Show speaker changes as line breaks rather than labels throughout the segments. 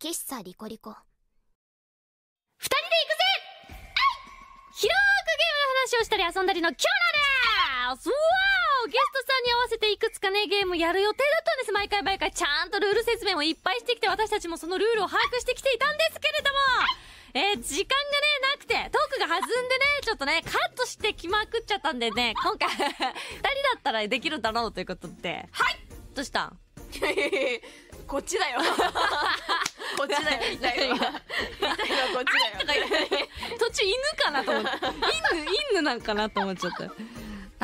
喫茶リコリコ二人で行くぜ広くゲームの話をしたり遊んだりのキョなですわーゲストさんに合わせていくつかねゲームやる予定だったんです毎回毎回ちゃんとルール説明をいっぱいしてきて私たちもそのルールを把握してきていたんですけれどもえー、時間がね、なくて、トークが弾んでね、ちょっとね、カットしてきまくっちゃったんでね、今回二人だったらできるだろうということで。はいどうした こっちだよこっちだよ痛いのは痛いのはこっちだよ途中犬かなと思って犬犬なんかなと思っちゃった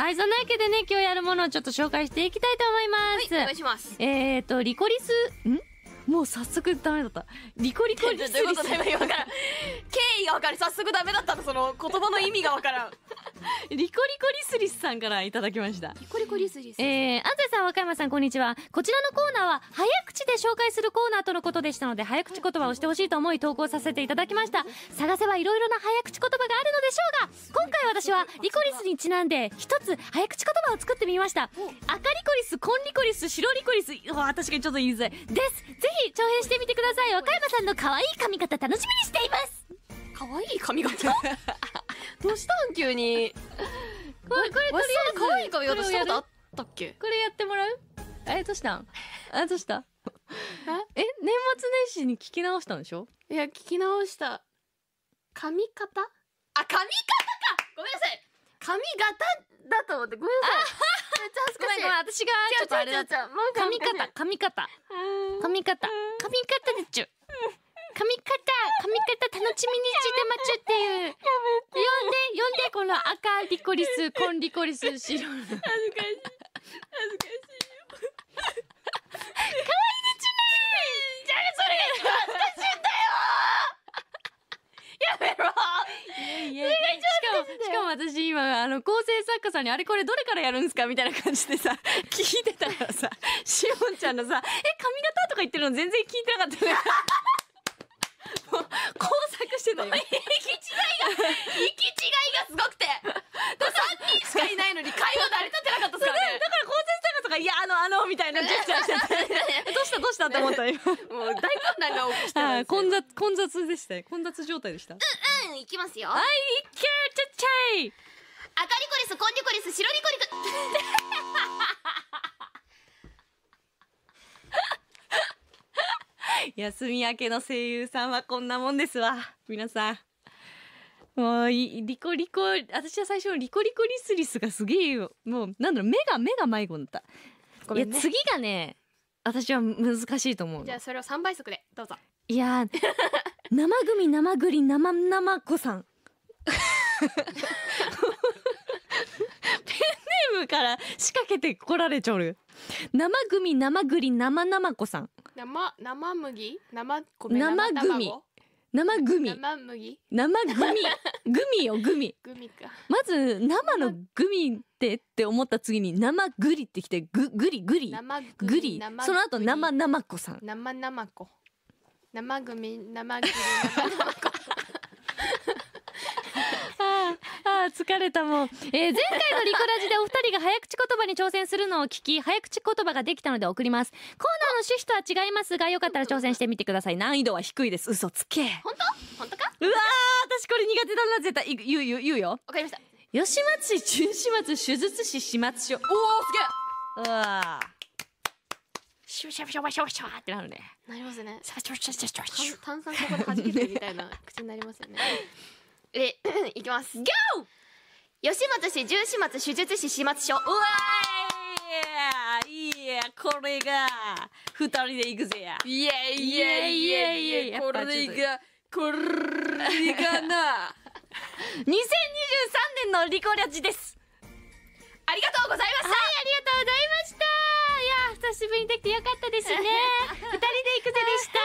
はい、そんなわけでね、今日やるものをちょっと紹介していきたいと思います。はい、お願いします。えっ、と、リコリス、んもう早速ダメだった。リコリコリスリどういうことだ今わからん。経緯がわかる。早速ダメだったの、その言葉の意味がわからん。リコリコリスリスさんからいただきました。リコリコリスリス。えー、安西さん、若山さん、こんにちは。こちらのコーナーは、早口で紹介するコーナーとのことでしたので、早口言葉をしてほしいと思い投稿させていただきました。探せばいろいろな早口言葉があるのでしょうが、今回私は、リコリスにちなんで、一つ早口言葉を作ってみました。赤リコリス、紺リコリス、白リコリス、確かにちょっと言いづらい。です。ぜひ、長編してみてください。若山さんの可愛い髪型楽しみにしています。可愛い髪型 どうしたん急に。これ、これとりあえず。可愛い顔やろしたことあったっけこれやってもらうえ、どうしたんあどうしたえ年末年始に聞き直したんでしょいや、聞き直した。髪型あ、髪型かごめんなさい髪型だと思って、ごめんなさい。めっちゃ恥ずかしい。ごめんごめん、私がちょっとあれだ髪型、髪型。髪型。髪型でちゅ。髪型、髪型楽しみにして待ちっていう。呼んで、呼んで、この赤リコリス、コンリコリス、白。恥ずかしい。恥ずかしいよ。可愛いちなじゃあそれが恥ずかしいだよやめろしかもしかも私今あの構成作家さんにあれこれどれからやるんですかみたいな感じでさ 聞いてたらさしおんちゃんのさ「え髪型?」とか言ってるの全然聞いてなかったね 行き違いが行き違いがすごくて3 人しかいないのに会話り立てなかったっすからねだから高専生活かいやあのあの」みたいなジェスチャーしてて どうしたどうしたって思った今もう大混乱が起きて混雑混雑でした混雑状態でしたうんうん行きますよはい行けちゃっちゃい赤リコリスコリコリス白リコリコ 休み明けの声優さんはこんなもんですわ。皆さん。もうい、リコリコ、私は最初のリコリコリスリスがすげえよ。もう、なんだろう、目が、目が迷子になった。ね、いや、次がね、私は難しいと思う。じゃあ、それを3倍速で、どうぞ。いや 生組、生リ生生子さん。ペンネームから仕掛けてこられちょる。生組、生リ生生子さん。生生麦生米生グミ生グミ生麦生グミ グミよグミグミかまず生のグミってって思った次に生グリってきてググリグリ生グリその後生生子さん生生子生グミ生グリ生生子たも、えー、前回のリコラジでお二人が早口言葉に挑戦するのを聞き早口言葉ができたので送りますコーナーの趣旨とは違いますがよかったら挑戦してみてください難易度は低いです嘘つけ本当本当かうわ私これ苦手だな絶対言う言う言うよわかりました吉松市純始末手術師始末書おおすげえうわシュワシュワシュワシュワシュワってなるねなりますねシュワシュワシュワシュワ炭酸ここで弾けてるみたいな口になりますよねえ いきます GO! 吉松市、十四松、手術師、始末書。うわーいいや、これが、二人で行くぜや。いやいやいやいやいや、これが、これがな。2023 年のリコラジです。ありがとうございましたはい、ありがとうございましたいや、久しぶりにできてよかったですね。二人で行くぜでした。